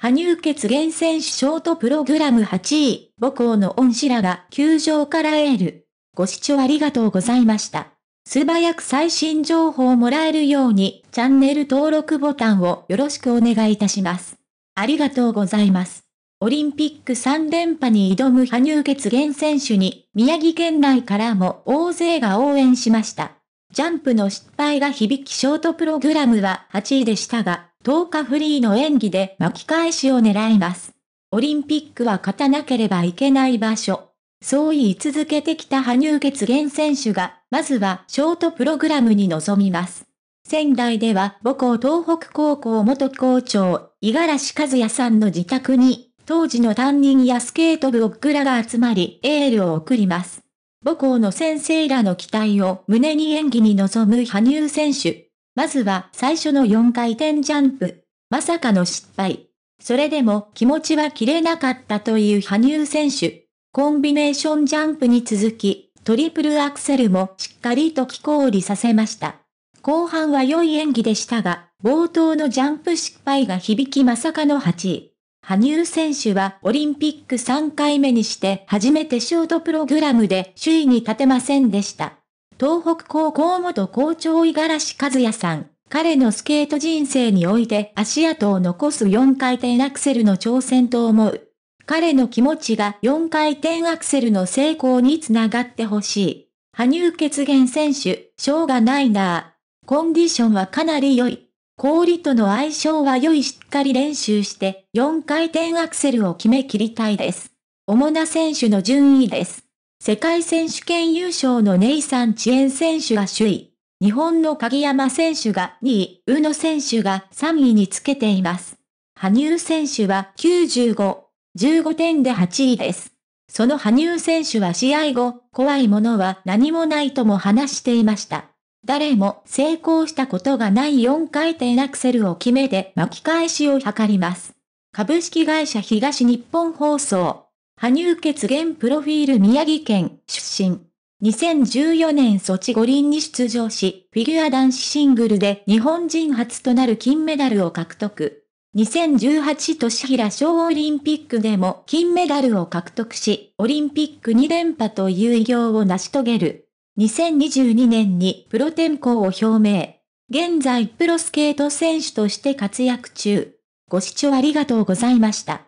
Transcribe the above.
羽生結弦選手ショートプログラム8位、母校の恩師らが球場からエール。ご視聴ありがとうございました。素早く最新情報をもらえるように、チャンネル登録ボタンをよろしくお願いいたします。ありがとうございます。オリンピック3連覇に挑む羽生結弦選手に、宮城県内からも大勢が応援しました。ジャンプの失敗が響きショートプログラムは8位でしたが、10日フリーの演技で巻き返しを狙います。オリンピックは勝たなければいけない場所。そう言い続けてきた羽生結弦選手が、まずはショートプログラムに臨みます。仙台では母校東北高校元校長、五十嵐和也さんの自宅に、当時の担任やスケート部オックらが集まり、エールを送ります。母校の先生らの期待を胸に演技に臨む羽生選手。まずは最初の4回転ジャンプ。まさかの失敗。それでも気持ちは切れなかったという羽生選手。コンビネーションジャンプに続き、トリプルアクセルもしっかりと気氷させました。後半は良い演技でしたが、冒頭のジャンプ失敗が響きまさかの8位。羽生選手はオリンピック3回目にして初めてショートプログラムで首位に立てませんでした。東北高校元校長五十嵐和也さん。彼のスケート人生において足跡を残す4回転アクセルの挑戦と思う。彼の気持ちが4回転アクセルの成功につながってほしい。羽生結弦選手、しょうがないなぁ。コンディションはかなり良い。氷との相性は良いしっかり練習して4回転アクセルを決め切りたいです。主な選手の順位です。世界選手権優勝のネイサン・チエン選手が首位。日本の鍵山選手が2位、宇野選手が3位につけています。羽生選手は95、15点で8位です。その羽生選手は試合後、怖いものは何もないとも話していました。誰も成功したことがない4回転アクセルを決めて巻き返しを図ります。株式会社東日本放送羽生結弦プロフィール宮城県出身。2014年ソチ五輪に出場し、フィギュア男子シングルで日本人初となる金メダルを獲得。2018年平小オリンピックでも金メダルを獲得し、オリンピック2連覇という偉業を成し遂げる。2022年にプロ転向を表明。現在プロスケート選手として活躍中。ご視聴ありがとうございました。